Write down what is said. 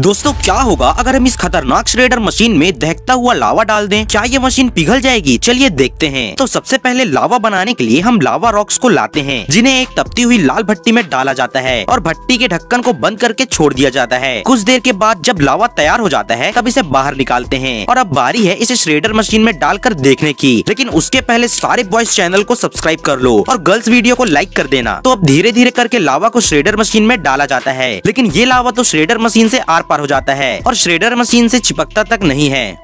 दोस्तों क्या होगा अगर हम इस खतरनाक श्रेडर मशीन में दहकता हुआ लावा डाल दें क्या ये मशीन पिघल जाएगी चलिए देखते हैं तो सबसे पहले लावा बनाने के लिए हम लावा रॉक्स को लाते हैं जिन्हें एक तपती हुई लाल भट्टी में डाला जाता है और भट्टी के ढक्कन को बंद करके छोड़ दिया जाता है कुछ देर के बाद जब लावा तैयार हो जाता है तब इसे बाहर निकालते हैं और अब बारी है इसे श्रेडर मशीन में डालकर देखने की लेकिन उसके पहले सारे बॉयज चैनल को सब्सक्राइब कर लो और गर्ल्स वीडियो को लाइक कर देना तो अब धीरे धीरे करके लावा को श्रेडर मशीन में डाला जाता है लेकिन ये लावा तो श्रेडर मशीन ऐसी आर पार हो जाता है और श्रेडर मशीन से चिपकता तक नहीं है